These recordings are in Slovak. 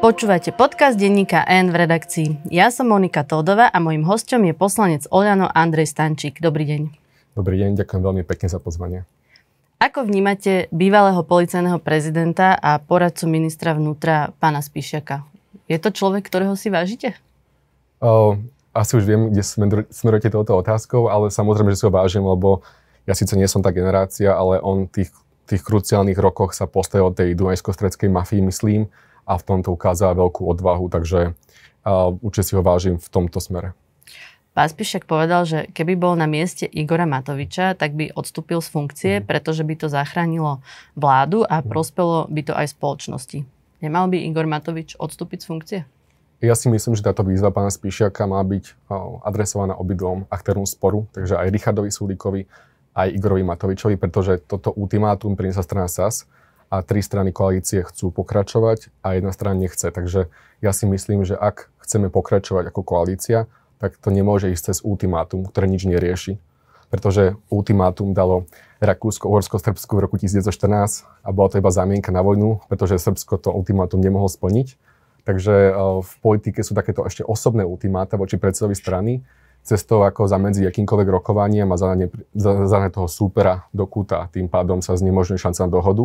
Počúvate podcast denníka N v redakcii. Ja som Monika Tódová a mojim hostom je poslanec Oľano Andrej Stančík. Dobrý deň. Dobrý deň, ďakujem veľmi pekne za pozvanie. Ako vnímate bývalého policajného prezidenta a poradcu ministra vnútra pána Spíšiaka? Je to človek, ktorého si vážite? O, asi už viem, kde smerujete touto otázkou, ale samozrejme, že si ho vážim, lebo ja síce nie som tá generácia, ale on tých, tých kruciálnych rokoch sa postavil tej dunajsko-stredskej mafii, myslím, a v tomto ukázala veľkú odvahu, takže uh, určite si ho vážim v tomto smere. Páspiš však povedal, že keby bol na mieste Igora Matoviča, tak by odstúpil z funkcie, mhm. pretože by to zachránilo vládu a mhm. prospelo by to aj spoločnosti. Nemal by Igor Matovič odstúpiť z funkcie? Ja si myslím, že táto výzva pána Spíšiaka má byť uh, adresovaná obidvom aktérom sporu, takže aj Richardovi Súdikovi, aj Igorovi Matovičovi, pretože toto ultimátum priniesla strana SAS a tri strany koalície chcú pokračovať a jedna strana nechce. Takže ja si myslím, že ak chceme pokračovať ako koalícia, tak to nemôže ísť cez ultimátum, ktoré nič nerieši. Pretože ultimátum dalo Rakúsko, Uhorsko, Srbsko v roku 1914 a bola to iba zámienka na vojnu, pretože Srbsko to ultimátum nemohol splniť. Takže eh, v politike sú takéto ešte osobné ultimáta voči predsedovi strany, cestou ako zamedzi akýmkoľvek rokovaniam a zadanie, zadanie toho súpera do kúta. Tým pádom sa znemožňuje šanca na dohodu.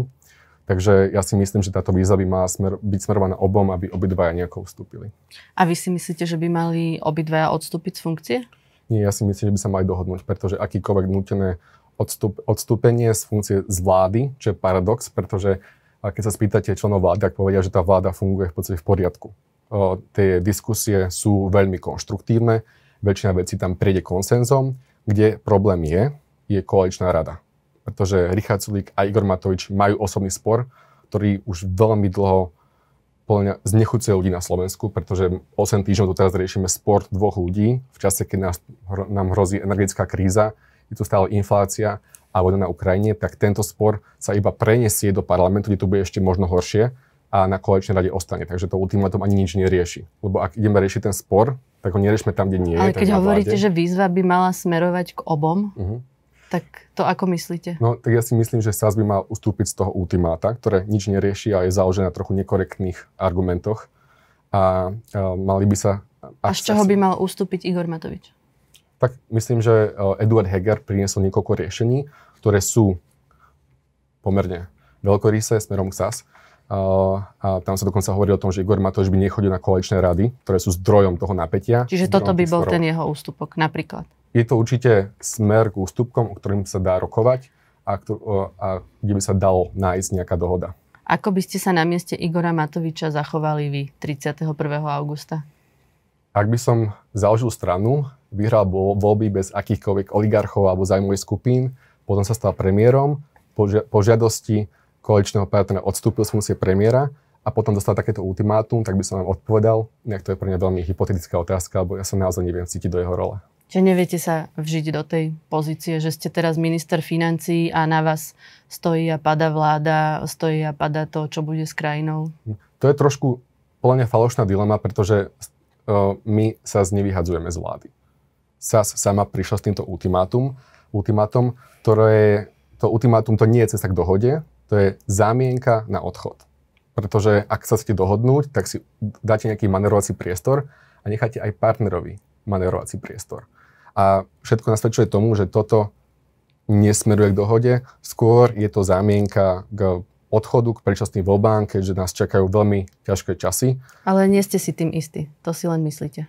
Takže ja si myslím, že táto výzva by mala smer, byť smerovaná obom, aby obidvaja nejako ustúpili. A vy si myslíte, že by mali obidvaja odstúpiť z funkcie? Nie, ja si myslím, že by sa mali dohodnúť, pretože akýkoľvek nutené odstup, odstúpenie z funkcie z vlády, čo je paradox, pretože keď sa spýtate členov vlády, tak povedia, že tá vláda funguje v podstate v poriadku. O, tie diskusie sú veľmi konštruktívne, väčšina vecí tam prejde konsenzom, kde problém je, je koaličná rada pretože Richard Sulík a Igor Matovič majú osobný spor, ktorý už veľmi dlho plňa znechúce ľudí na Slovensku, pretože 8 týždňov doteraz riešime spor dvoch ľudí v čase, keď nás, nám hrozí energetická kríza, je tu stále inflácia a vojna na Ukrajine, tak tento spor sa iba preniesie do parlamentu, kde tu bude ešte možno horšie a na kolečnej rade ostane. Takže to ultimátum ani nič nerieši. Lebo ak ideme riešiť ten spor, tak ho neriešme tam, kde nie je. Ale keď hovoríte, vláde. že výzva by mala smerovať k obom, uh-huh tak to ako myslíte? No, tak ja si myslím, že SAS by mal ustúpiť z toho ultimáta, ktoré nič nerieši a je založené na trochu nekorektných argumentoch. A, a mali by sa... A z čoho by mal ustúpiť Igor Matovič? Tak myslím, že e, Eduard Heger priniesol niekoľko riešení, ktoré sú pomerne veľkorysé smerom k SAS. A, e, a tam sa dokonca hovorí o tom, že Igor Matovič by nechodil na koaličné rady, ktoré sú zdrojom toho napätia. Čiže toto by bol sporov. ten jeho ústupok napríklad? je to určite smer k ústupkom, o ktorým sa dá rokovať a, a kde by sa dal nájsť nejaká dohoda. Ako by ste sa na mieste Igora Matoviča zachovali vy 31. augusta? Ak by som založil stranu, vyhral voľby bez akýchkoľvek oligarchov alebo zájmových skupín, potom sa stal premiérom, po, ži- po žiadosti koaličného partnera odstúpil z funkcie premiéra a potom dostal takéto ultimátum, tak by som vám odpovedal, nejak to je pre mňa veľmi hypotetická otázka, lebo ja sa naozaj neviem cítiť do jeho role. Čiže neviete sa vžiť do tej pozície, že ste teraz minister financií a na vás stojí a pada vláda, stojí a pada to, čo bude s krajinou. To je trošku plne falošná dilema, pretože e, my sa nevyhadzujeme z vlády. SAS sama prišla s týmto ultimátum, ultimátum, ktoré je, to ultimátum to nie je cesta k dohode, to je zámienka na odchod. Pretože ak sa chcete dohodnúť, tak si dáte nejaký manerovací priestor a necháte aj partnerovi manerovací priestor. A všetko nasvedčuje tomu, že toto nesmeruje k dohode, skôr je to zámienka k odchodu, k predčasným voľbám, keďže nás čakajú veľmi ťažké časy. Ale nie ste si tým istí, to si len myslíte.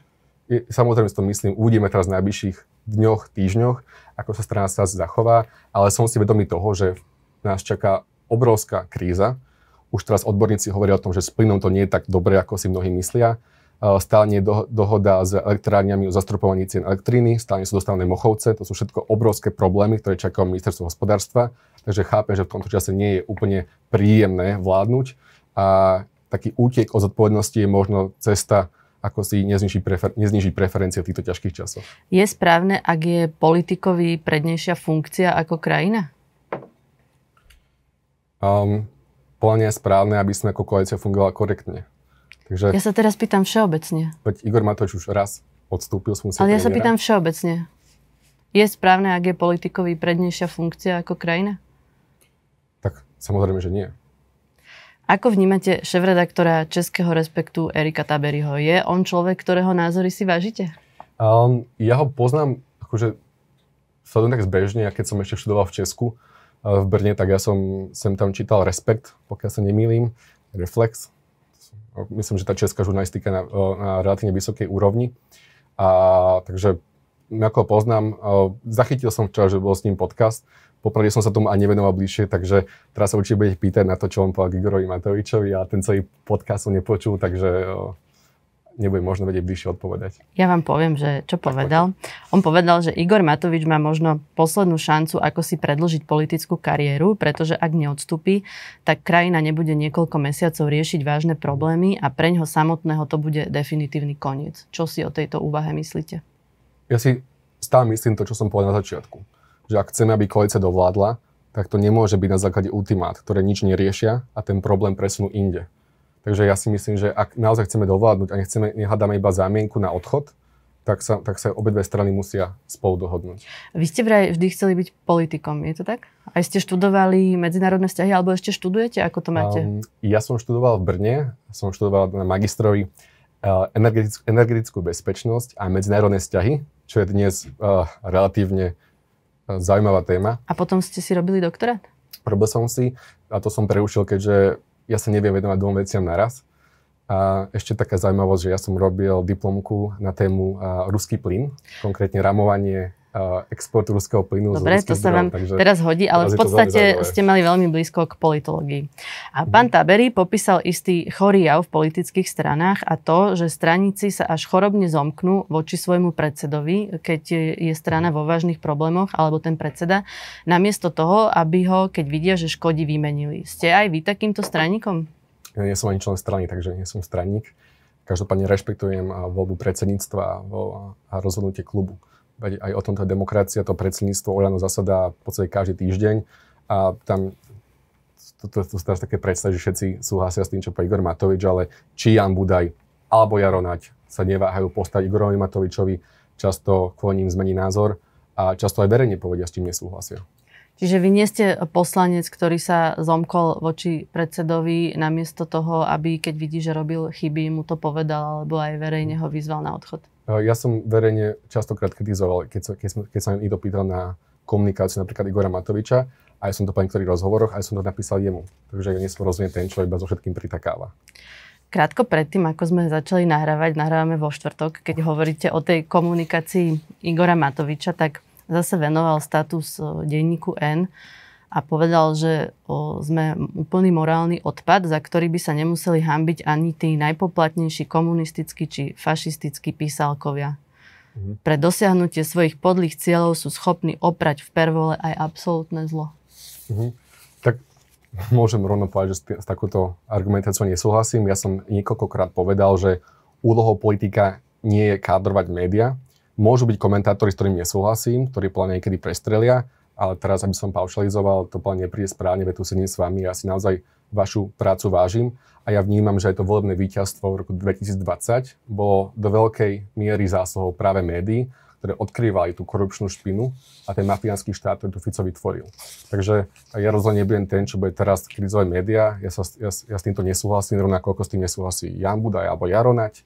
Samozrejme si to myslím, uvidíme teraz v najbližších dňoch, týždňoch, ako sa strana sa zachová, ale som si vedomý toho, že nás čaká obrovská kríza. Už teraz odborníci hovoria o tom, že s plynom to nie je tak dobre, ako si mnohí myslia stále nie je dohoda s elektrárňami o zastropovaní cien elektriny, stále nie sú dostavené mochovce, to sú všetko obrovské problémy, ktoré čaká ministerstvo hospodárstva, takže chápem, že v tomto čase nie je úplne príjemné vládnuť a taký útek od zodpovednosti je možno cesta ako si neznižiť prefer- nezniží preferencie v týchto ťažkých časoch. Je správne, ak je politikovi prednejšia funkcia ako krajina? Um, plne je správne, aby sme ako koalícia fungovala korektne Takže, ja sa teraz pýtam všeobecne. Veď Igor Matovič už raz odstúpil z funkcie Ale ja premiéra. sa pýtam všeobecne. Je správne, ak je politikový prednejšia funkcia ako krajina? Tak samozrejme, že nie. Ako vnímate šéf-redaktora Českého respektu Erika Taberiho? Je on človek, ktorého názory si vážite? Um, ja ho poznám, akože sledujem tak zbežne, ja keď som ešte študoval v Česku, v Brne, tak ja som sem tam čítal Respekt, pokiaľ sa nemýlim, Reflex, myslím, že tá česká žurnalistika na, na relatívne vysokej úrovni. A, takže ako poznám, zachytil som včera, že bol s ním podcast, popravde som sa tomu ani nevenoval bližšie, takže teraz sa určite budete pýtať na to, čo on povedal Gigorovi Matovičovi a ten celý podcast som nepočul, takže nebude možno vedieť bližšie odpovedať. Ja vám poviem, že čo povedal. On povedal, že Igor Matovič má možno poslednú šancu, ako si predlžiť politickú kariéru, pretože ak neodstúpi, tak krajina nebude niekoľko mesiacov riešiť vážne problémy a preňho samotného to bude definitívny koniec. Čo si o tejto úvahe myslíte? Ja si stále myslím to, čo som povedal na začiatku. Že ak chceme, aby koalícia dovládla, tak to nemôže byť na základe ultimát, ktoré nič neriešia a ten problém presunú inde. Takže ja si myslím, že ak naozaj chceme dovládnuť a nechceme, nehľadáme iba zámienku na odchod, tak sa, tak sa dve strany musia spolu dohodnúť. Vy ste vraj vždy chceli byť politikom, je to tak? Aj ste študovali medzinárodné vzťahy, alebo ešte študujete? Ako to máte? Um, ja som študoval v Brne, som študoval na magistrovi uh, e, energetickú, energetickú bezpečnosť a medzinárodné vzťahy, čo je dnes uh, relatívne uh, zaujímavá téma. A potom ste si robili doktorát? Robil som si a to som preušil, keďže ja sa neviem venovať dvom veciam naraz. A ešte taká zaujímavosť, že ja som robil diplomku na tému ruský plyn, konkrétne ramovanie export ruského plynu Dobre, to sa vám takže teraz hodí, ale teraz v podstate ste mali veľmi blízko k politológii. A mhm. pán Tabery popísal istý chorý jav v politických stranách a to, že straníci sa až chorobne zomknú voči svojmu predsedovi, keď je strana vo vážnych problémoch, alebo ten predseda, namiesto toho, aby ho, keď vidia, že škodí, vymenili. Ste aj vy takýmto straníkom? Ja nie som ani člen strany, takže nie som straník. Každopádne rešpektujem voľbu predsedníctva a rozhodnutie klubu veď aj o tom tá demokracia, to predsedníctvo Oľano zasadá v podstate každý týždeň a tam to, to, to sú teraz také predstavy, že všetci súhlasia s tým, čo po Igor Matovič, ale či Jan Budaj alebo Jaronať sa neváhajú postať Igorovi Matovičovi, často kvôli ním zmení názor a často aj verejne povedia, s tým nesúhlasia. Čiže vy nie ste poslanec, ktorý sa zomkol voči predsedovi namiesto toho, aby keď vidí, že robil chyby, mu to povedal alebo aj verejne ho vyzval na odchod? ja som verejne častokrát kritizoval, keď sa, keď, som, keď sa Ido pýtal na komunikáciu napríklad Igora Matoviča, aj som to po niektorých rozhovoroch, aj som to napísal jemu. Takže ja nie som ten človek, iba so všetkým pritakáva. Krátko predtým, ako sme začali nahrávať, nahrávame vo štvrtok, keď hovoríte o tej komunikácii Igora Matoviča, tak zase venoval status eh, denníku N a povedal, že o, sme úplný morálny odpad, za ktorý by sa nemuseli hambiť ani tí najpoplatnejší komunistickí či fašistickí písalkovia. Mhm. Pre dosiahnutie svojich podlých cieľov sú schopní oprať v pervole aj absolútne zlo. Mm-hmm. Tak môžem rovno povedať, že s takouto argumentáciou nesúhlasím. Ja som niekoľkokrát povedal, že úlohou politika nie je kádrovať média. Môžu byť komentátori, s ktorými nesúhlasím, ktorí plne niekedy prestrelia, ale teraz, aby som paušalizoval, to plne nepríde správne, veď tu sedím s vami, ja si naozaj vašu prácu vážim a ja vnímam, že aj to volebné víťazstvo v roku 2020 bolo do veľkej miery zásluhou práve médií, ktoré odkrývali tú korupčnú špinu a ten mafiánsky štát, ktorý tu Fico vytvoril. Takže ja rozhodne nebudem ten, čo bude teraz krizové médiá. Ja, sa, ja, ja s týmto nesúhlasím, rovnako ako s tým nesúhlasí Jan Budaj alebo Jaronať.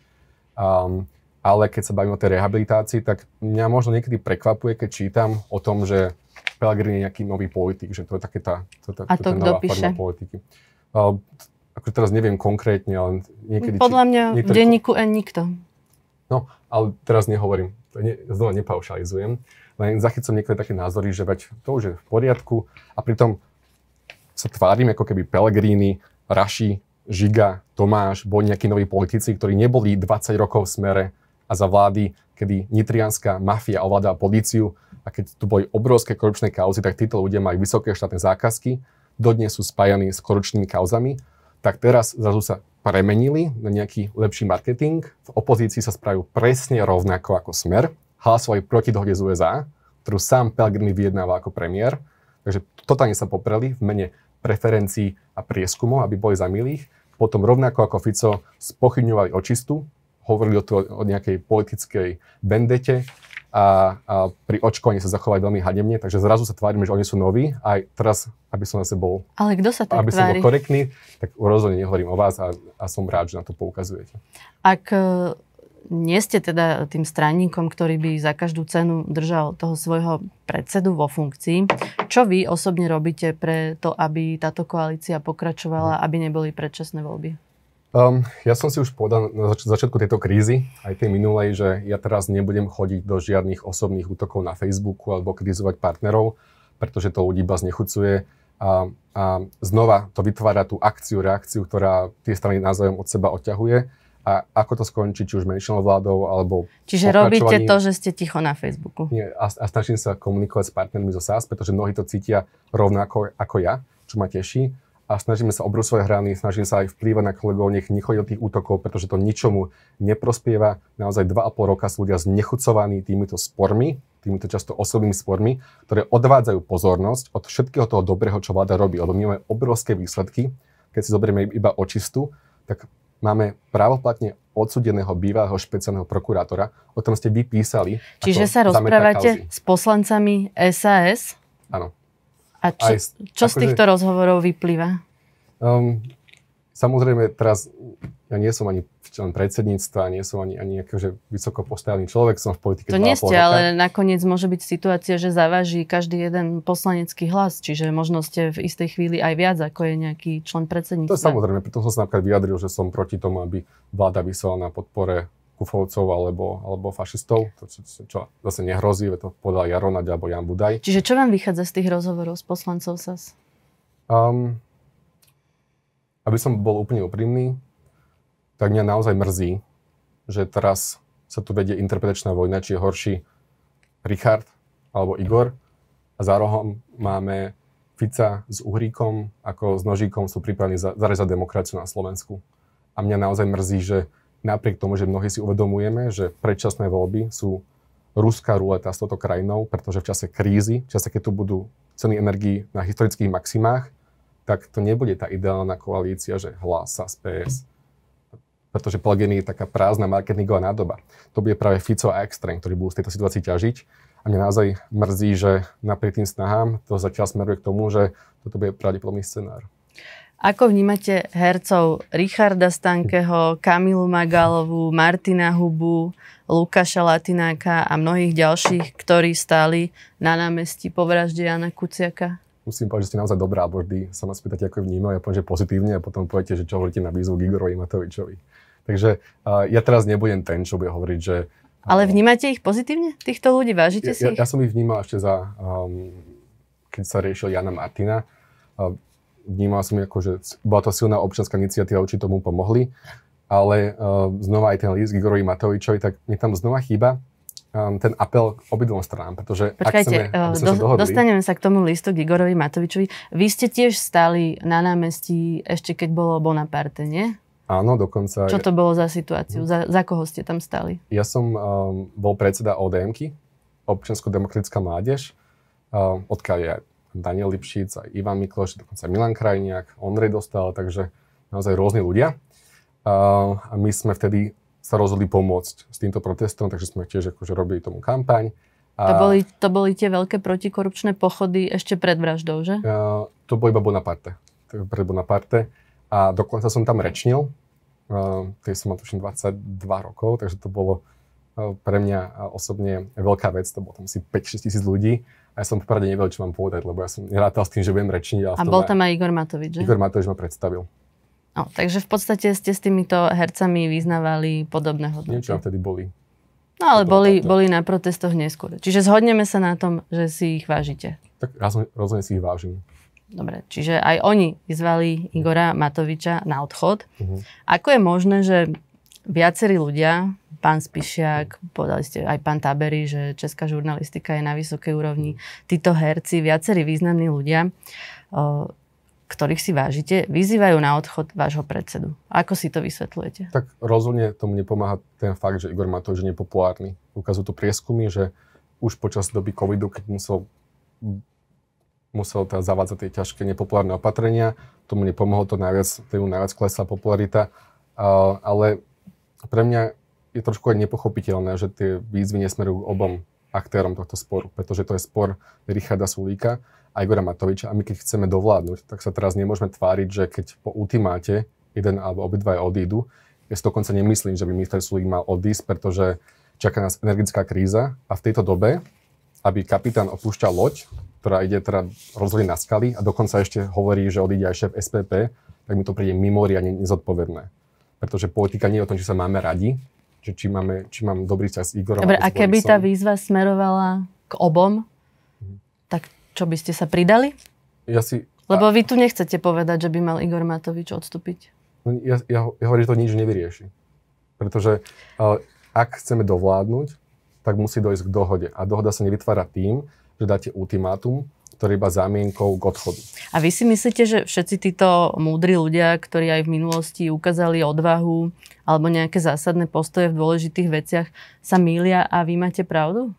Um, ale keď sa bavím o tej rehabilitácii, tak mňa možno niekedy prekvapuje, keď čítam o tom, že Pellegrini je nejaký nový politik, že to je také tá, to, tá, a to, to nová píše? politiky. A, akože teraz neviem konkrétne, ale niekedy... Podľa mňa niektorý... v denníku N nikto. No, ale teraz nehovorím, ne, znova nepaušalizujem, len zachycom niektoré také názory, že veď to už je v poriadku a pritom sa tvárim ako keby Pellegrini, Raši, Žiga, Tomáš boli nejakí noví politici, ktorí neboli 20 rokov v smere a za vlády, kedy nitrianská mafia ovládala políciu, a keď tu boli obrovské korupčné kauzy, tak títo ľudia majú vysoké štátne zákazky, dodnes sú spájani s korupčnými kauzami, tak teraz zrazu sa premenili na nejaký lepší marketing. V opozícii sa spravil presne rovnako ako Smer. Hlasovali proti dohode z USA, ktorú sám Pellegrini vyjednával ako premiér. Takže totálne sa popreli v mene preferencií a prieskumov, aby boli za milých. Potom rovnako ako Fico spochybňovali očistu, hovorili o, to, o nejakej politickej vendete, a, a pri očkovaní sa zachovali veľmi hademne, takže zrazu sa tvárime, že oni sú noví. Aj teraz, aby som zase bol... Ale kto sa tak Aby som bol korektný, tak rozhodne nehovorím o vás a, a som rád, že na to poukazujete. Ak e, nie ste teda tým stranníkom, ktorý by za každú cenu držal toho svojho predsedu vo funkcii. Čo vy osobne robíte pre to, aby táto koalícia pokračovala, mhm. aby neboli predčasné voľby? Um, ja som si už povedal na zač- začiatku tejto krízy, aj tej minulej, že ja teraz nebudem chodiť do žiadnych osobných útokov na Facebooku alebo kritizovať partnerov, pretože to ľudí iba znechucuje a, a znova to vytvára tú akciu, reakciu, ktorá tie strany názvom od seba odťahuje. A ako to skončí, či už menšinou vládou, alebo Čiže robíte to, že ste ticho na Facebooku. Nie, a, a snažím sa komunikovať s partnermi zo SAS, pretože mnohí to cítia rovnako ako ja, čo ma teší a snažíme sa obrusovať hrany, snažíme sa aj vplývať na kolegov, nech nechodí do tých útokov, pretože to ničomu neprospieva. Naozaj 2,5 roka sú ľudia znechucovaní týmito spormi, týmito často osobnými spormi, ktoré odvádzajú pozornosť od všetkého toho dobrého, čo vláda robí, lebo my máme obrovské výsledky. Keď si zoberieme iba očistu, tak máme právoplatne odsudeného bývalého špeciálneho prokurátora, o tom ste vypísali. Čiže sa rozprávate s poslancami SAS? Áno. A čo, aj, čo z akože- týchto že, rozhovorov vyplýva? Um, samozrejme, teraz ja nie som ani člen predsedníctva, nie som ani, ani akože vysoko postavený človek, som v politike. To nie ste, roka. ale nakoniec môže byť situácia, že zavaží každý jeden poslanecký hlas, čiže možno ste v istej chvíli aj viac, ako je nejaký člen predsedníctva. To je samozrejme, preto som sa napríklad vyjadril, že som proti tomu, aby vláda vysiela na podpore kufovcov alebo, alebo fašistov, to, čo, čo, čo zase nehrozí, to podal Jaro alebo Jan Budaj. Čiže čo vám vychádza z tých rozhovorov s poslancov SAS? Um, ehm, aby som bol úplne úprimný, tak mňa naozaj mrzí, že teraz sa tu vedie interpretačná vojna, či je horší Richard alebo Igor. A za rohom máme Fica s Uhríkom, ako s Nožíkom sú pripravení za, zarezať demokraciu na Slovensku. A mňa naozaj mrzí, že napriek tomu, že mnohí si uvedomujeme, že predčasné voľby sú ruská ruleta s touto krajinou, pretože v čase krízy, v čase, keď tu budú ceny energii na historických maximách, tak to nebude tá ideálna koalícia, že hlása z PS. Pretože plug-in je taká prázdna marketingová nádoba. To bude práve Fico a Extrém, ktorí budú z tejto situácii ťažiť. A mňa naozaj mrzí, že napriek tým snahám to zatiaľ smeruje k tomu, že toto bude pravdepodobný scenár. Ako vnímate hercov Richarda Stankeho, Kamilu Magalovu, Martina Hubu, Lukáša Latináka a mnohých ďalších, ktorí stáli na námestí po vražde Jana Kuciaka? Musím povedať, že ste naozaj dobrá, alebo vždy sa ma spýtate, ako vnímajú, ja poviem, že pozitívne a potom poviete, že čo hovoríte na výzvu Gigorovi Matovičovi. Takže uh, ja teraz nebudem ten, čo bude hovoriť, že... Uh, Ale vnímate ich pozitívne, týchto ľudí? Vážite ja, si ich? Ja, ja som ich vnímal ešte za... Um, keď sa riešil Jana Martina. Uh, vnímal som, ako, že bola to silná občianská iniciatíva, určite tomu pomohli, ale uh, znova aj ten list Igorovi Matovičovi, tak mi tam znova chýba um, ten apel k obidvom stranám, pretože Počkajte, ak chceme, e, do, dohodli... dostaneme sa k tomu listu k Igorovi Matovičovi. Vy ste tiež stali na námestí ešte keď bolo Bonaparte, nie? Áno, dokonca. Čo to bolo za situáciu? Hm. Za, za koho ste tam stali? Ja som um, bol predseda odm občiansko-demokratická mládež, um, odkiaľ je Daniel Lipšic, aj Ivan Mikloš, dokonca Milan Krajniak, Ondrej dostal, takže naozaj rôzni ľudia. A my sme vtedy sa rozhodli pomôcť s týmto protestom, takže sme tiež akože robili tomu kampaň. A... To, boli, to boli tie veľké protikorupčné pochody ešte pred vraždou, že? A, to bol iba Bonaparte. pred Bonaparte. A dokonca som tam rečnil. tej som mal tuším 22 rokov, takže to bolo pre mňa osobne veľká vec. To bolo tam asi 5-6 tisíc ľudí ja som popravde nevedel, čo mám povedať, lebo ja som nerátal s tým, že budem rečniť. A, a bol tam aj Igor Matovič, že? Igor Matovič ma predstavil. No, takže v podstate ste s týmito hercami vyznávali podobné hodnoty. Niečo vtedy boli. No ale boli, boli na protestoch neskôr. Čiže zhodneme sa na tom, že si ich vážite. Tak rozhodne si ich vážim. Dobre, čiže aj oni vyzvali Igora Matoviča na odchod. Uh-huh. Ako je možné, že viacerí ľudia, pán Spišiak, povedali ste aj pán Tabery, že česká žurnalistika je na vysokej úrovni, títo herci, viacerí významní ľudia, ktorých si vážite, vyzývajú na odchod vášho predsedu. Ako si to vysvetľujete? Tak rozhodne tomu nepomáha ten fakt, že Igor Matovič je nepopulárny. Ukazujú to prieskumy, že už počas doby covidu, keď musel musel teda zavádzať tie ťažké nepopulárne opatrenia. Tomu nepomohlo to najviac, tomu najviac klesla popularita. Uh, ale pre mňa je trošku aj nepochopiteľné, že tie výzvy nesmerujú obom aktérom tohto sporu, pretože to je spor Richarda Sulíka a Igora Matoviča a my keď chceme dovládnuť, tak sa teraz nemôžeme tváriť, že keď po ultimáte jeden alebo obidva odídu, ja si dokonca nemyslím, že by minister Sulík mal odísť, pretože čaká nás energická kríza a v tejto dobe, aby kapitán opúšťal loď, ktorá ide teda rozhodne na skaly a dokonca ešte hovorí, že odíde aj šéf SPP, tak mi to príde mimoriadne nezodpovedné pretože politika nie je o tom, či sa máme radi, že či, máme, či mám dobrý čas s Igorom. Dobre, a keby tá výzva smerovala k obom, mhm. tak čo by ste sa pridali? Ja si... Lebo vy tu nechcete povedať, že by mal Igor Matovič odstúpiť. No, ja, ja, ja hovorím, že to nič nevyrieši. Pretože uh, ak chceme dovládnuť, tak musí dojsť k dohode. A dohoda sa nevytvára tým, že dáte ultimátum, sektor iba zamienkou k odchodu. A vy si myslíte, že všetci títo múdri ľudia, ktorí aj v minulosti ukázali odvahu alebo nejaké zásadné postoje v dôležitých veciach, sa mýlia a vy máte pravdu?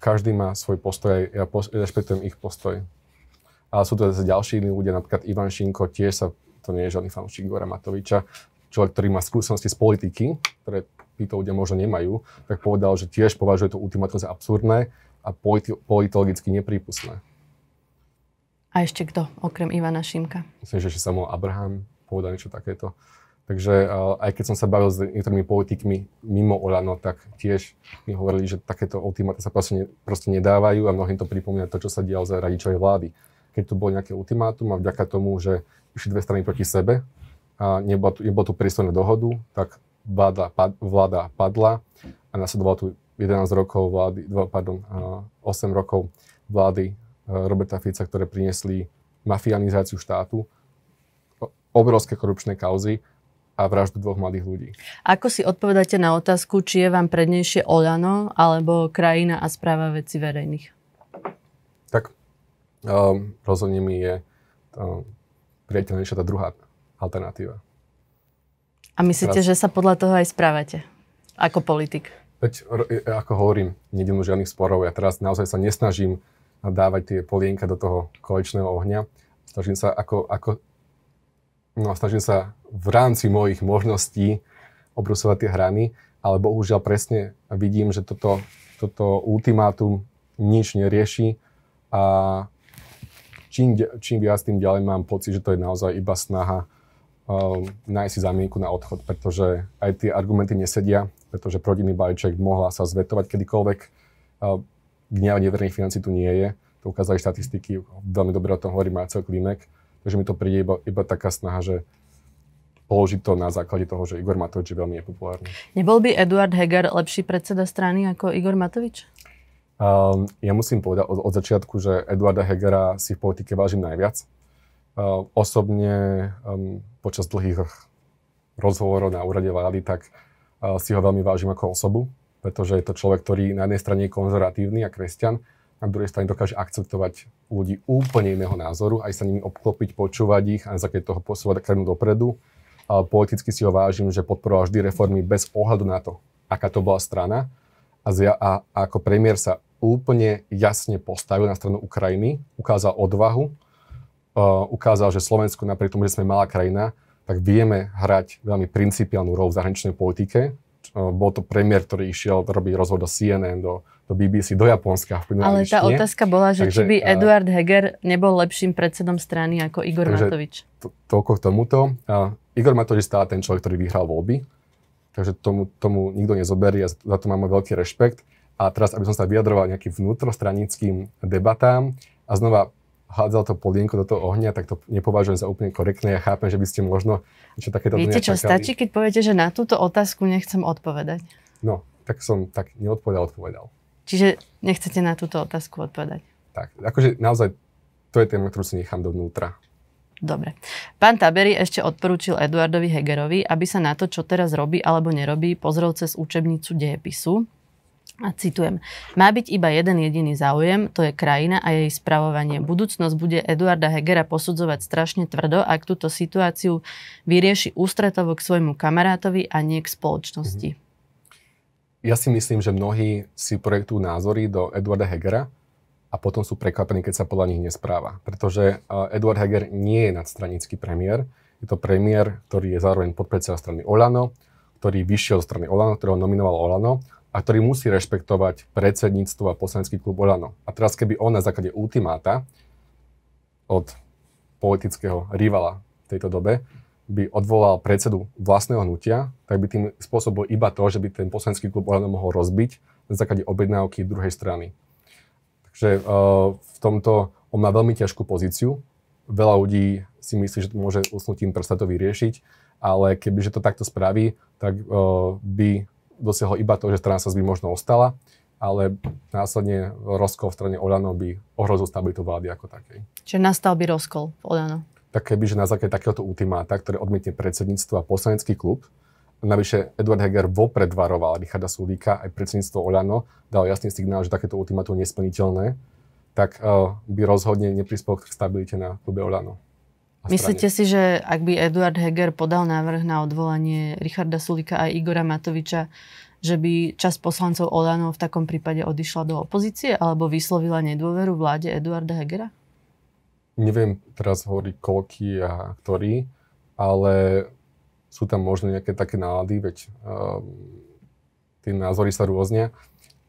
Každý má svoj postoj, ja rešpektujem ich postoj. A sú to zase ďalší iní ľudia, napríklad Ivan Šinko, tiež sa, to nie je žiadny fanúšik Igora Matoviča, človek, ktorý má skúsenosti z politiky, ktoré títo ľudia možno nemajú, tak povedal, že tiež považuje to ultimátum za absurdné a politologicky neprípustné. A ešte kto, okrem Ivana Šimka? Myslím, že ešte Samuel Abraham povedal niečo takéto. Takže eh, aj keď som sa bavil s niektorými politikmi mimo Olano, tak tiež mi hovorili, že takéto ultimáty sa proste, ne, proste nedávajú a mnohým to pripomína to, čo sa dialo za radičovej vlády. Keď tu bol nejaké ultimátum a vďaka tomu, že išli dve strany proti sebe a nebolo tu, tu priestor dohodu, tak vláda, pad, vláda padla a nasledoval tu 11 rokov vlády, pardon, 8 rokov vlády e, Roberta Fica, ktoré priniesli mafianizáciu štátu, obrovské korupčné kauzy a vraždu dvoch mladých ľudí. Ako si odpovedáte na otázku, či je vám prednejšie Oľano alebo krajina a správa veci verejných? Tak um, rozhodne mi je um, priateľnejšia tá druhá alternatíva. A myslíte, Teraz... že sa podľa toho aj správate ako politik? Veď, e, e, ako hovorím, nedem žiadnych sporov. Ja teraz naozaj sa nesnažím dávať tie polienka do toho kolečného ohňa. Snažím sa ako, ako no, snažím sa v rámci mojich možností obrusovať tie hrany, ale bohužiaľ presne vidím, že toto, toto ultimátum nič nerieši a čím, čím viac, tým ďalej mám pocit, že to je naozaj iba snaha Ehm, nájsť si zamienku na odchod, pretože aj tie argumenty nesedia, pretože prodinný balíček mohla sa zvetovať kedykoľvek. Ehm, Gňavenie neverných financí tu nie je, to ukázali štatistiky, veľmi dobre o tom hovorí Marcel Klimek, takže mi to príde iba, iba taká snaha, že položiť to na základe toho, že Igor Matovič je veľmi nepopulárny. Nebol by Eduard Heger lepší predseda strany ako Igor Matovič? Um, ja musím povedať od, od začiatku, že Eduarda Hegera si v politike vážim najviac osobne hm, počas dlhých rozhovorov na úrade vlády, tak si ho veľmi vážim ako osobu, pretože je to človek, ktorý na jednej strane je konzervatívny a kresťan, na druhej strane dokáže akceptovať ľudí úplne iného názoru, aj sa nimi obklopiť, počúvať ich a na základe toho posúvať krajinu dopredu. Uh, politicky si ho vážim, že podporoval vždy reformy bez ohľadu na to, aká to bola strana. A, zja- a ako premiér sa úplne jasne postavil na stranu Ukrajiny, ukázal odvahu, ukázal, že Slovensko napriek tomu, že sme malá krajina, tak vieme hrať veľmi principiálnu rolu v zahraničnej politike. Bol to premiér, ktorý išiel robiť rozhod do CNN, do, do BBC, do Japonska. Ale tá nie. otázka bola, že takže, či by e, Eduard Heger nebol lepším predsedom strany ako Igor takže Matovič. To, toľko k tomuto. Uh, Igor Matovič stále ten človek, ktorý vyhral voľby, takže tomu, tomu nikto nezoberie a za to máme veľký rešpekt. A teraz, aby som sa vyjadroval nejakým vnútrostranickým debatám a znova hádzal to polienko do toho ohňa, tak to nepovažujem za úplne korektné. Ja chápem, že by ste možno niečo takéto Viete, čo čakali. stačí, keď poviete, že na túto otázku nechcem odpovedať? No, tak som tak neodpovedal, odpovedal. Čiže nechcete na túto otázku odpovedať? Tak, akože naozaj to je téma, ktorú si nechám dovnútra. Dobre. Pán Taberi ešte odporúčil Eduardovi Hegerovi, aby sa na to, čo teraz robí alebo nerobí, pozrel cez učebnicu dejepisu. A citujem. Má byť iba jeden jediný záujem, to je krajina a jej spravovanie. Budúcnosť bude Eduarda Hegera posudzovať strašne tvrdo, ak túto situáciu vyrieši ústretovo k svojmu kamarátovi a nie k spoločnosti. Ja si myslím, že mnohí si projektujú názory do Eduarda Hegera a potom sú prekvapení, keď sa podľa nich nespráva. Pretože eh, Eduard Heger nie je nadstranický premiér. Je to premiér, ktorý je zároveň podpredseda strany Olano, ktorý vyšiel z strany Olano, ktorého nominoval Olano a ktorý musí rešpektovať predsedníctvo a poslanecký klub Olano. A teraz keby on na základe ultimáta od politického rivala v tejto dobe by odvolal predsedu vlastného hnutia, tak by tým spôsobil iba to, že by ten poslanecký klub Olano mohol rozbiť na základe objednávky druhej strany. Takže uh, v tomto on má veľmi ťažkú pozíciu. Veľa ľudí si myslí, že to môže usnutím prsta to vyriešiť, ale kebyže to takto spraví, tak uh, by dosiahol iba to, že strana sa by možno ostala, ale následne rozkol v strane Olano by ohrozil stabilitu vlády ako takej. Čiže nastal by rozkol v Olano? Tak keby, že na základe takéhoto ultimáta, ktoré odmietne predsedníctvo a poslanecký klub, Navyše Edward Heger vopred varoval Richarda Sulíka, aj predsedníctvo Oľano dal jasný signál, že takéto ultimátum je nesplniteľné, tak uh, by rozhodne neprispel k stabilite na klube Oľano. Myslíte si, že ak by Eduard Heger podal návrh na odvolanie Richarda Sulika a Igora Matoviča, že by čas poslancov Olano v takom prípade odišla do opozície alebo vyslovila nedôveru vláde Eduarda Hegera? Neviem teraz hovoriť koľký a ktorý, ale sú tam možno nejaké také nálady, veď um, tie názory sa rôznia,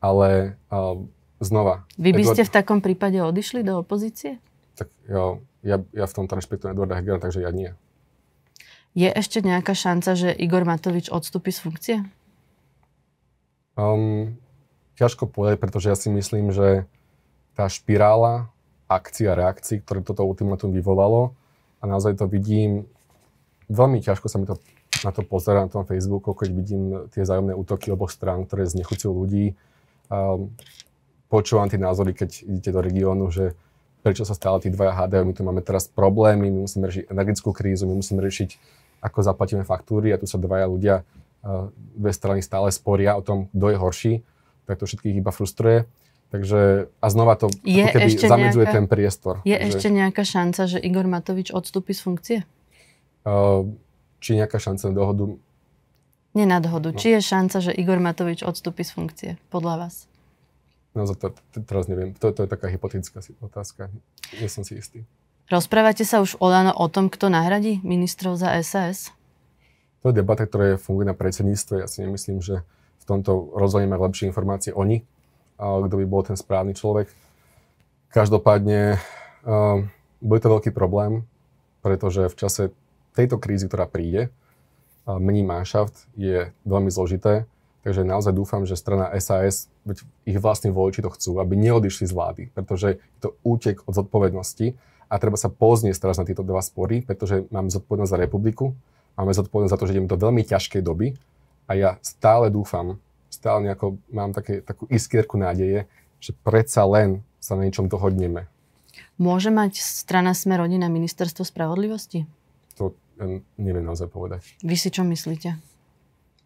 ale um, znova. Vy by Eduard... ste v takom prípade odišli do opozície? Tak jo, ja, ja v tom rešpektujem Edvarda Hegera, takže ja nie. Je ešte nejaká šanca, že Igor Matovič odstúpi z funkcie? Um, ťažko povedať, pretože ja si myslím, že tá špirála akcia reakcií, ktoré toto ultimátum vyvolalo, a naozaj to vidím, veľmi ťažko sa mi to na to pozerá na tom Facebooku, keď vidím tie zájomné útoky oboch strán, ktoré znechucujú ľudí. Um, počúvam tie názory, keď idete do regiónu, že prečo sa stále tí dvaja hádajú, my tu máme teraz problémy, my musíme riešiť energetickú krízu, my musíme riešiť, ako zaplatíme faktúry a tu sa dvaja ľudia, e, dve strany stále sporia o tom, kto je horší, tak to všetkých iba frustruje. Takže a znova to je keby zamedzuje nejaká, ten priestor. Je že, ešte nejaká šanca, že Igor Matovič odstúpi z funkcie? E, či nejaká šanca na dohodu? Nie na dohodu. No. Či je šanca, že Igor Matovič odstúpi z funkcie, podľa vás? Naozaj to, teraz neviem, to, to je taká hypotetická otázka, nie som si istý. Rozprávate sa už Olano o tom, kto nahradí ministrov za SS? To je debata, ktorá je funguje na predsedníctve. Ja si nemyslím, že v tomto rozhodne majú lepšie informácie oni, kto by bol ten správny človek. Každopádne um, bude to veľký problém, pretože v čase tejto krízy, ktorá príde, mení manšaft je veľmi zložité Takže naozaj dúfam, že strana SAS, veď ich vlastní voliči to chcú, aby neodišli z vlády, pretože je to útek od zodpovednosti a treba sa poznieť teraz na tieto dva spory, pretože máme zodpovednosť za republiku, máme zodpovednosť za to, že ideme do veľmi ťažkej doby a ja stále dúfam, stále nejako mám také, takú iskierku nádeje, že predsa len sa na niečom dohodneme. Môže mať strana Sme rodina ministerstvo spravodlivosti? To eh, neviem naozaj povedať. Vy si čo myslíte?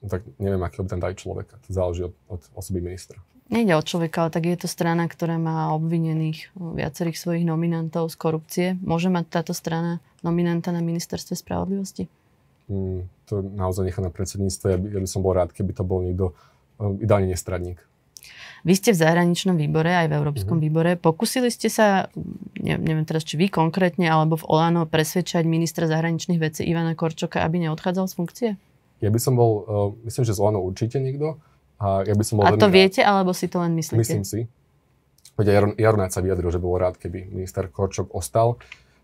tak neviem, aký ten dajú človek. To záleží od, od osoby ministra. Nejde o človeka, ale tak je to strana, ktorá má obvinených eh, viacerých svojich nominantov z korupcie. Môže mať táto strana nominanta na ministerstve spravodlivosti? Mm, to naozaj nechá na predsedníctve. Ja by, ja by som bol rád, keby to bol niekto eh, ideálne nestradník. Vy ste v zahraničnom výbore, aj v Európskom mm-hmm. výbore. pokúsili ste sa, ne, neviem teraz, či vy konkrétne, alebo v Olano presvedčať ministra zahraničných vecí Ivana Korčoka, aby neodchádzal z funkcie? Ja by som bol, uh, myslím, že zlano určite niekto. A, ja by som bol a to rád. viete, alebo si to len myslíte? Myslím si. Veď aj Jarunáč sa vyjadril, že bol rád, keby minister Korčok ostal.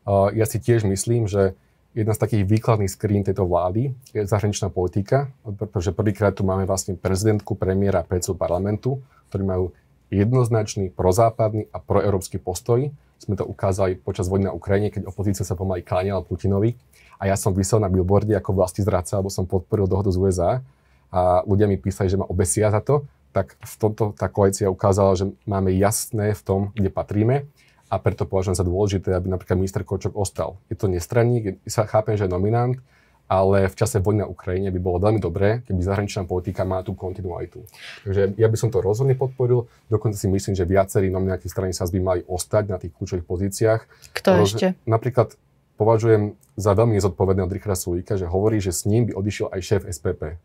Uh, ja si tiež myslím, že jedna z takých výkladných skrín tejto vlády je zahraničná politika, pretože prvýkrát tu máme vlastne prezidentku, premiéra, predsedu parlamentu, ktorí majú jednoznačný prozápadný a proeurópsky postoj sme to ukázali počas vojny na Ukrajine, keď opozícia sa pomaly kláňala Putinovi a ja som vysel na billboarde ako vlastný zradca, alebo som podporil dohodu z USA a ľudia mi písali, že ma obesia za to, tak v tomto tá koalícia ukázala, že máme jasné v tom, kde patríme a preto považujem za dôležité, aby napríklad minister Kočok ostal. Je to nestranník, sa chápem, že je nominant, ale v čase vojny na Ukrajine by bolo veľmi dobré, keby zahraničná politika má tú kontinuitu. Takže ja by som to rozhodne podporil, dokonca si myslím, že viacerí nominanti strany sa by mali ostať na tých kľúčových pozíciách. Kto Roz... ešte? Napríklad považujem za veľmi nezodpovedného od Richarda Sulíka, že hovorí, že s ním by odišiel aj šéf SPP.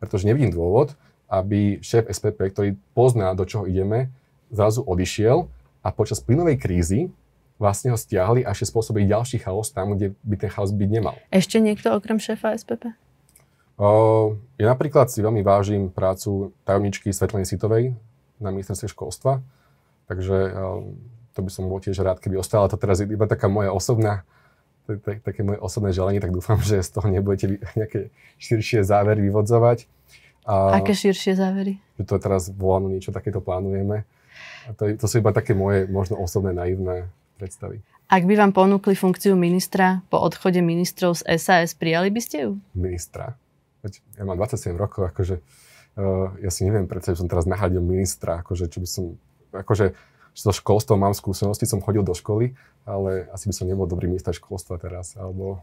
Pretože nevidím dôvod, aby šéf SPP, ktorý pozná, do čoho ideme, zrazu odišiel a počas plynovej krízy vlastne ho stiahli a ešte spôsobili ďalší chaos tam, kde by ten chaos byť nemal. Ešte niekto okrem šéfa SPP? O, ja napríklad si veľmi vážim prácu tajomničky Svetliny Sitovej na ministerstve školstva, takže o, to by som bol tiež rád, keby ostala. To teraz je iba taká moja osobná, také moje osobné želanie, tak dúfam, že z toho nebudete nejaké širšie závery vyvodzovať. A, Aké širšie závery? Že to teraz voláno niečo takéto plánujeme. A to, to sú iba také moje možno osobné naivné predstavy. Ak by vám ponúkli funkciu ministra po odchode ministrov z SAS, prijali by ste ju? Ministra? Ja mám 27 rokov, akože eh, ja si neviem, prečo som teraz nahľadil ministra, akože či by som, akože so školstvom mám skúsenosti, som chodil do školy, ale asi by som nebol dobrý minister školstva teraz, alebo...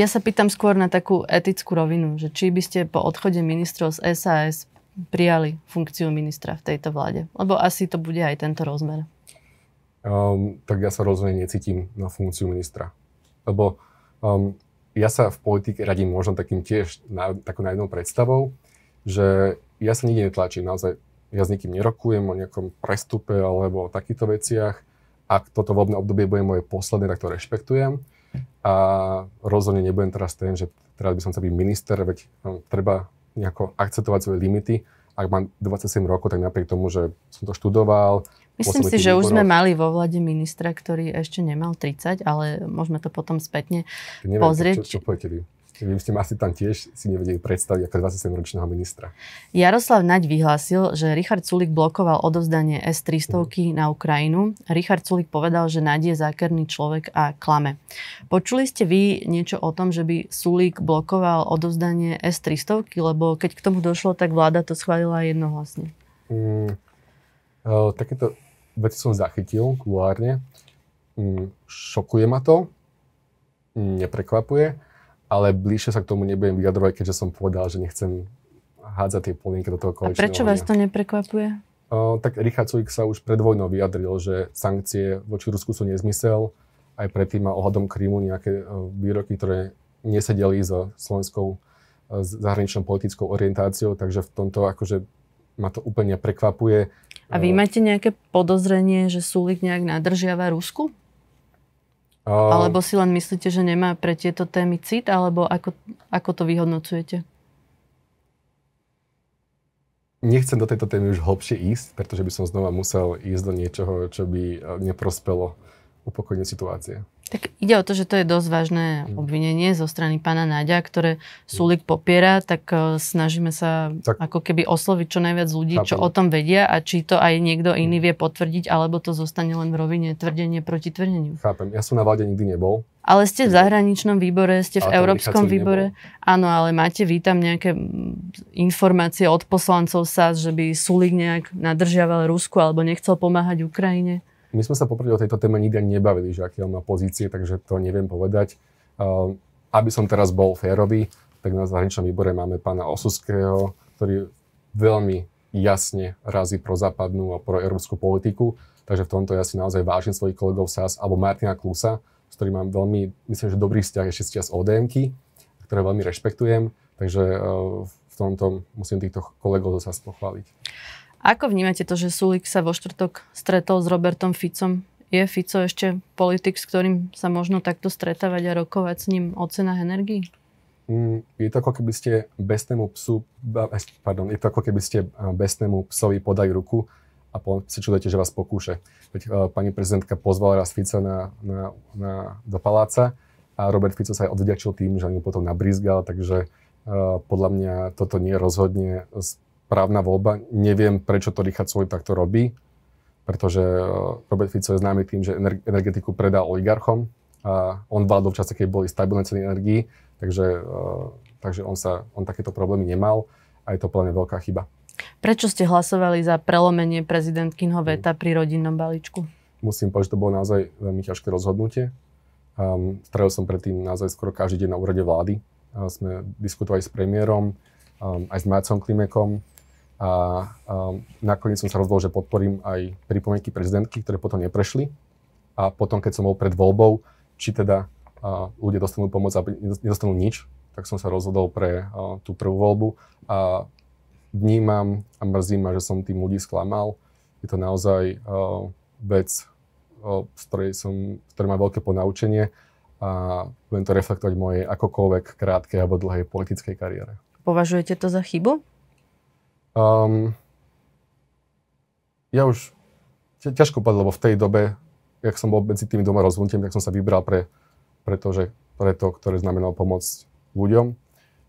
Ja sa pýtam skôr na takú etickú rovinu, že či by ste po odchode ministrov z SAS prijali funkciu ministra v tejto vláde, lebo asi to bude aj tento rozmer um, tak ja sa rozhodne necítim na funkciu ministra. Lebo um, ja sa v politike radím možno takým tiež na, takou najednou predstavou, že ja sa nikde netlačím, naozaj ja s nikým nerokujem o nejakom prestupe alebo o takýchto veciach. Ak toto voľbné obdobie bude moje posledné, tak to rešpektujem. A rozhodne nebudem teraz ten, že teraz by som chcel byť minister, veď um, treba nejako akceptovať svoje limity. Ak mám 27 rokov, tak napriek tomu, že som to študoval, Myslím si, že výborov. už sme mali vo vlade ministra, ktorý ešte nemal 30, ale môžeme to potom spätne Neviem, pozrieť. Čo, čo poviete vy? Vy ste asi tam tiež si nevedeli predstaviť ako 27-ročného ministra. Jaroslav Naď vyhlásil, že Richard Sulik blokoval odovzdanie S-300 mm. na Ukrajinu. Richard Sulik povedal, že Naď je zákerný človek a klame. Počuli ste vy niečo o tom, že by Sulik blokoval odovzdanie S-300, lebo keď k tomu došlo, tak vláda to schválila jednohlasne. Mm Eh, takéto veci som zachytil kulárne. Mm, šokuje ma to, mm, neprekvapuje, ale bližšie sa k tomu nebudem vyjadrovať, keďže som povedal, že nechcem hádzať tie polienky do toho koaličného. A prečo vás to neprekvapuje? Uh, tak Richard Sulik sa už pred vojnou vyjadril, že sankcie voči Rusku sú nezmysel. Aj predtým mal ohľadom Krímu nejaké eh, výroky, ktoré nesedeli so slovenskou zahraničnou politickou orientáciou, takže v tomto akože ma to úplne prekvapuje. A vy máte nejaké podozrenie, že Sulik nejak nadržiava Rusku? A... alebo si len myslíte, že nemá pre tieto témy cit, alebo ako, ako to vyhodnocujete? Nechcem do tejto témy už hlbšie ísť, pretože by som znova musel ísť do niečoho, čo by eh, neprospelo upokojne situácie. Tak ide o to, že to je dosť vážne mhm. obvinenie zo strany pána Náďa, ktoré Sulik popiera, tak e, snažíme sa tak, ako keby osloviť čo najviac ľudí, čo o tom vedia a či to aj niekto mhm. iný vie potvrdiť, alebo to zostane len v rovine tvrdenie proti tvrdeniu. Chápem, ja som na vláde nikdy nebol. Ale ste v mhm. zahraničnom výbore, ste v Európskom výbore. Nebol. Áno, ale máte vy tam nejaké informácie od poslancov SAS, že by Sulik nejak nadržiaval Rusku alebo nechcel pomáhať Ukrajine? My sme sa poprvé o tejto téme nikdy ani nebavili, že aké má pozície, takže to neviem povedať. Uh, aby som teraz bol férový, tak na zahraničnom výbore máme pána Osuského, ktorý veľmi jasne razí pro západnú a pro európsku politiku. Takže v tomto ja si naozaj vážim svojich kolegov SAS alebo Martina Klusa, s ktorým mám veľmi, myslím, že dobrý vzťah ešte z odm ktoré veľmi rešpektujem. Takže uh, v tomto musím týchto kolegov zase pochváliť. Ako vnímate to, že Sulik sa vo štvrtok stretol s Robertom Ficom? Je Fico ešte politik, s ktorým sa možno takto stretávať a rokovať s ním o cenách energii? Mm, je to ako keby ste besnému psu, eh, pardon, je to ako keby ste eh, besnému psovi podali ruku a po, si čudujete, že vás pokúše. Veď uh, pani prezidentka pozvala raz Fica na, na, na, do paláca a Robert Fico sa aj odvďačil tým, že ani potom nabrizgal, takže uh, podľa mňa toto nie rozhodne správna voľba. Neviem, prečo to Richard Sulik takto robí, pretože e, Robert Fico je známy tým, že energetiku predá oligarchom. A on vládol v čase, keď boli stabilné ceny energii, takže, e, takže on, sa, on takéto problémy nemal a je to plne veľká chyba. Prečo ste hlasovali za prelomenie prezidentkinho mm. veta pri rodinnom balíčku? Musím povedať, že to bolo naozaj veľmi ťažké rozhodnutie. Um, strávil som predtým naozaj skoro každý deň na úrade vlády. Uh, sme diskutovali s premiérom, um, aj s Mácom Klimekom. A, a nakoniec som sa rozhodol, že podporím aj pripomienky prezidentky, ktoré potom neprešli. A potom, keď som bol pred voľbou, či teda a, ľudia dostanú pomoc a nedostanú nič, tak som sa rozhodol pre a, tú prvú voľbu. A vnímam a mrzí ma, že som tým ľudí sklamal. Je to naozaj a, vec, z ktorej som, ktorý má veľké ponaučenie a budem to reflektovať v mojej akokoľvek krátkej alebo dlhej politickej kariére. Považujete to za chybu? Um, ja už ťažko povedať, lebo v tej dobe, jak som bol medzi tými dvoma rozhodnutiami, tak som sa vybral pre, pre, to, že, pre to, ktoré znamenalo pomôcť ľuďom,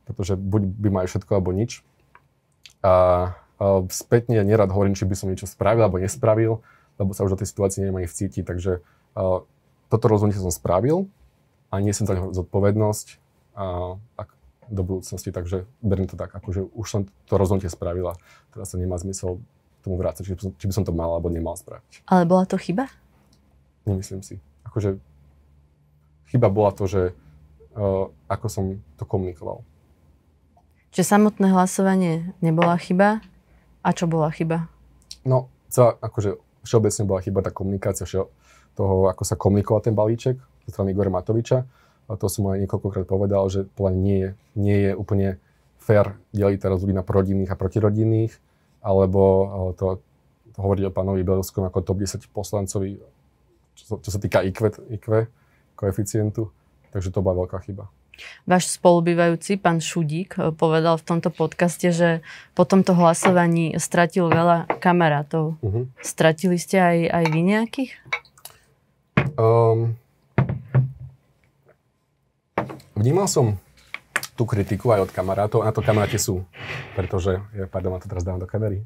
pretože buď by mali všetko, alebo nič. A, a spätne ja nerad hovorím, či by som niečo spravil, alebo nespravil, lebo sa už do tej situácie neviem ani vcítiť, takže a, toto rozhodnutie som spravil a nesem za neho zodpovednosť. A, ak do budúcnosti, takže beriem to tak, akože už som to rozhodnutie spravila, teraz sa nemá zmysel tomu vrácať, či, som, či by som to mal alebo nemal spraviť. Ale bola to chyba? Nemyslím si. Akože chyba bola to, že uh, ako som to komunikoval. Čiže samotné hlasovanie nebola chyba? A čo bola chyba? No, celá, akože všeobecne bola chyba tá komunikácia všeo, toho, ako sa komunikoval ten balíček zo strany Igora Matoviča a to som aj niekoľkokrát povedal, že podľa nie, je, nie je úplne fér deliť teraz ľudí na prorodinných a protirodinných, alebo, to, to hovorí o pánovi Bieloskom ako top 10 poslancovi, čo, čo sa týka IQ, IQ koeficientu. Takže to bola veľká chyba. Váš spolubývajúci, pán Šudík, eh, povedal v tomto podcaste, že po tomto hlasovaní stratil veľa kamarátov. Uh-huh. Stratili ste aj, aj vy nejakých? Um, vnímal som tú kritiku aj od kamarátov, a na to kamaráti sú, pretože, ja, pardon, to teraz dávam do kamery.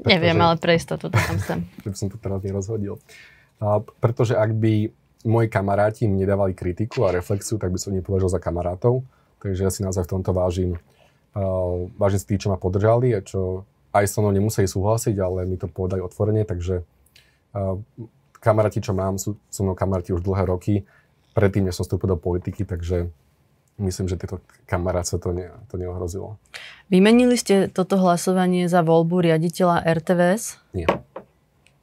Pretože, Neviem, ale pre istotu to tam sem. že by som to teraz nerozhodil. A, pretože ak by moji kamaráti mi nedávali kritiku a reflexiu, tak by som nepovažoval za kamarátov. Takže ja si naozaj v tomto vážim, uh, vážim si tí, čo ma podržali a čo aj so mnou nemuseli súhlasiť, ale mi to povedali otvorene, takže uh, kamaráti, čo mám, sú so mnou kamaráti už dlhé roky, predtým, než som vstúpil do politiky, takže myslím, že tieto kamarát sa to, ne, to neohrozilo. Vymenili ste toto hlasovanie za voľbu riaditeľa RTVS? Nie.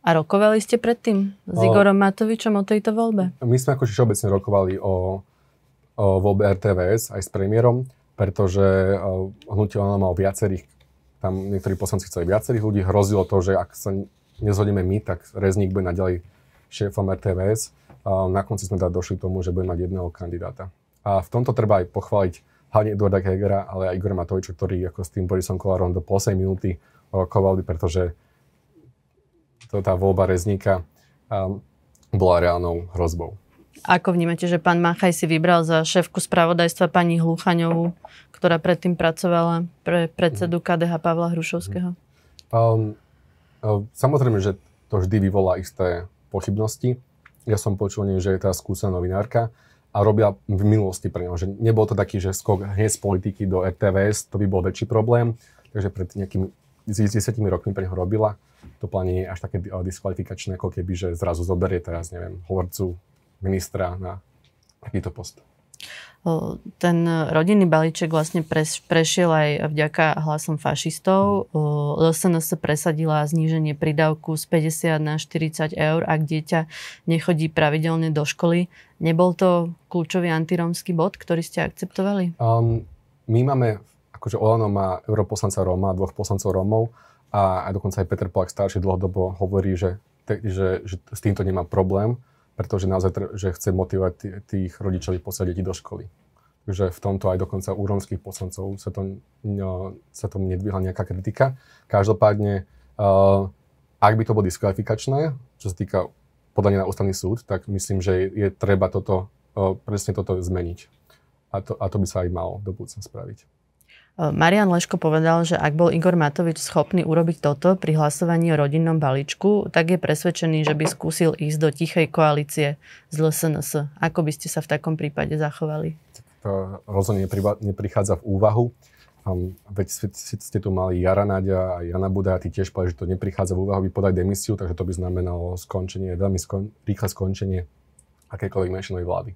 A rokovali ste predtým s o, Igorom Matovičom o tejto voľbe? My sme akože všeobecne rokovali o, o voľbe RTVS aj s premiérom, pretože e, hnutie ono mal viacerých, tam niektorí poslanci chceli viacerých ľudí, hrozilo to, že ak sa nezhodneme my, tak Rezník bude naďalej šéfom RTVS. A e, na konci sme teda došli k tomu, že budeme mať jedného kandidáta. A v tomto treba aj pochváliť hlavne Eduarda Hegera, ale aj Igora Matoviča, ktorý ako s tým Borisom Kolárom do poslednej minúty rokovali, pretože to tá voľba Rezníka um, bola reálnou hrozbou. Ako vnímate, že pán Machaj si vybral za šéfku spravodajstva pani Hluchaňovú, ktorá predtým pracovala pre predsedu mhm. KDH Pavla Hrušovského? Um, um, samozrejme, že to vždy vyvolá isté pochybnosti. Ja som počul, že je tá skúsená novinárka, a robila v minulosti pre ňo. Že nebol to taký, že skok hneď z politiky do RTVS, to by bol väčší problém. Takže pred nejakými 10 rokmi pre neho robila. To planie je až také diskvalifikačné, ako keby, že zrazu zoberie teraz, neviem, hovorcu ministra na takýto post. Ten rodinný balíček vlastne prešiel aj vďaka hlasom fašistov. LSNS presadila zníženie prídavku z 50 na 40 eur, ak dieťa nechodí pravidelne do školy. Nebol to kľúčový antiromský bod, ktorý ste akceptovali? Um, my máme, akože Olano má europoslanca Róma, dvoch poslancov Rómov a, a dokonca aj Peter Polak starší dlhodobo hovorí, že, že, že s týmto nemá problém pretože naozaj že chce motivovať tých rodičov posielať deti do školy. Takže v tomto aj dokonca u rómskych poslancov sa, to, no, sa tomu nedvihla nejaká kritika. Každopádne, uh, ak by to bolo diskvalifikačné, čo sa týka podania na ústavný súd, tak myslím, že je treba toto, uh, presne toto zmeniť. A to, a to by sa aj malo do budúcna spraviť. Ehm, Marian Leško povedal, že ak bol Igor Matovič schopný urobiť toto pri hlasovaní o rodinnom balíčku, tak je presvedčený, že by skúsil ísť do tichej koalície z LSNS. Ako by ste sa v takom prípade zachovali? To rozhodne neprichádza v úvahu. Ehm, veď ste tu mali Jara Nadia a Jana Buda, tí tiež povedali, že to neprichádza v úvahu podať demisiu, takže to by znamenalo skončenie, veľmi skon, rýchle skončenie akékoľvek menšinovej vlády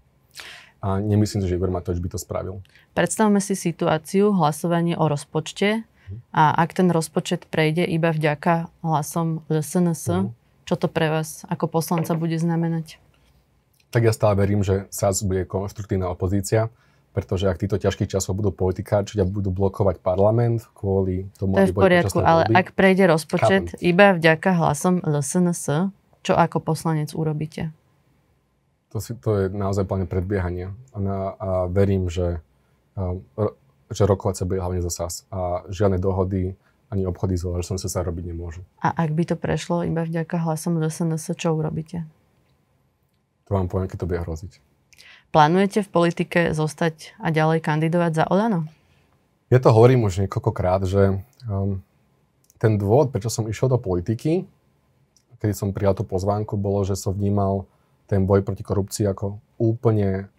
a nemyslím si, že Igor Matovič by to spravil. Predstavme si situáciu, hlasovanie o rozpočte mhm. a ak ten rozpočet prejde iba vďaka hlasom SNS, mm. čo to pre vás ako poslanca bude znamenať? Tak ja stále verím, že SAS bude konštruktívna opozícia, pretože ak títo ťažkých časov budú politikáčiť a budú blokovať parlament kvôli tomu, to je v poriadku, ale voľby, ak prejde rozpočet chápem. iba vďaka hlasom SNS, čo ako poslanec urobíte? to, si, to je naozaj plne predbiehania. A, na, a verím, že, um, že rokovať sa bude hlavne za SAS. A žiadne dohody ani obchody s som sa robiť nemôžu. A ak by to prešlo iba vďaka hlasom do SNS, čo urobíte? To vám poviem, keď to bude hroziť. Plánujete v politike zostať a ďalej kandidovať za Olano? Ja to hovorím už niekoľkokrát, že um, ten dôvod, prečo som išiel do politiky, Keď som prijal tú pozvánku, bolo, že som vnímal ten boj proti korupcii ako úplne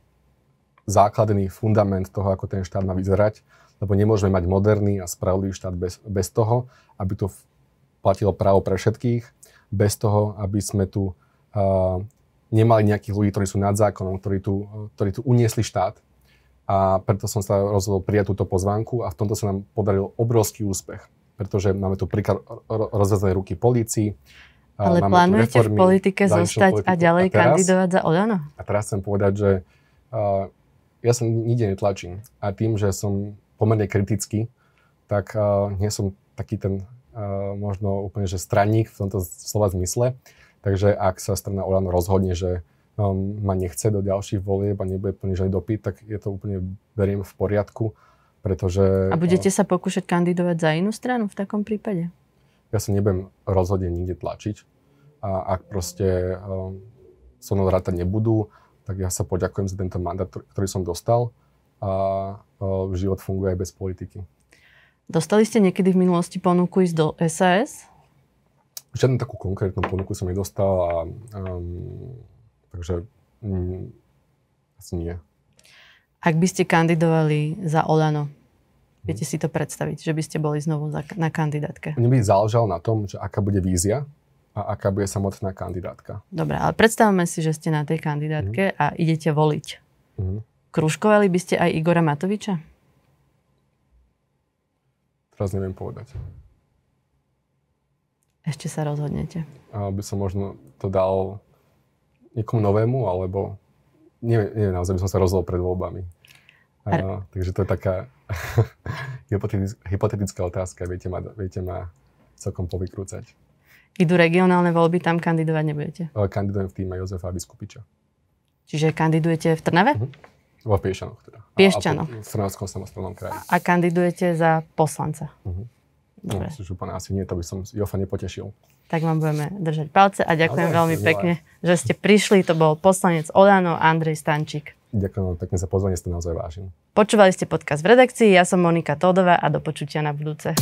základný fundament toho, ako ten štát má vyzerať, lebo nemôžeme mať moderný a spravodlivý štát bez, bez toho, aby tu platilo právo pre všetkých, bez toho, aby sme tu uh, nemali nejakých ľudí, ktorí sú nad zákonom, ktorí tu, ktorí tu uniesli štát. A preto som sa rozhodol prijať túto pozvánku a v tomto sa nám podaril obrovský úspech, pretože máme tu príklad rozvezané ruky polícii, ale Máme plánujete reformy, v politike zostať politiku. a ďalej a teraz, kandidovať za Olano? A teraz chcem povedať, že uh, ja som nikde netlačím. A tým, že som pomerne kritický, tak uh, nie som taký ten uh, možno úplne, že straník v tomto slova zmysle. Takže ak sa strana Olano rozhodne, že um, ma nechce do ďalších volieb a nebude plný žiadny dopyt, tak je to úplne, beriem v poriadku, pretože... A budete uh, sa pokúšať kandidovať za inú stranu v takom prípade? ja sa nebudem rozhodne nikde tlačiť. A ak proste um, so mnou ráta nebudú, tak ja sa poďakujem za tento mandát, ktorý som dostal a uh, život funguje aj bez politiky. Dostali ste niekedy v minulosti ponuku ísť do SAS? Žiadnu takú konkrétnu ponuku som nedostal a um, takže um, asi nie. Ak by ste kandidovali za Olano, Viete si to predstaviť, že by ste boli znovu na kandidátke? Mne by záležalo na tom, že aká bude vízia a aká bude samotná kandidátka. Dobre, ale predstavme si, že ste na tej kandidátke mm-hmm. a idete voliť. Mm-hmm. Kružkovali by ste aj Igora Matoviča? Teraz neviem povedať. Ešte sa rozhodnete. A by som možno to dal niekomu novému, alebo Nie, nie, naozaj by som sa rozhodol pred voľbami. A, a... Takže to je taká hypotetická otázka, viete ma, viete ma celkom povykrúcať. Idú regionálne voľby, tam kandidovať nebudete? Kandidujem v týme Jozefa Biskupiča. Čiže kandidujete v Trnave? Uh-huh. Vo Piešťanoch teda. Piešťanoch. V Trnavskom samozprávnom kraji. A kandidujete za poslanca? Uh-huh. Dobre. No, asi nie, to by som Jofa nepotešil. Tak vám budeme držať palce a ďakujem Ale, veľmi pekne, že ste prišli. To bol poslanec Odano Andrej Stančík. Ďakujem veľmi pekne za pozvanie, ste naozaj vážim. Počúvali ste podcast v redakcii, ja som Monika Todová a do počutia na budúce.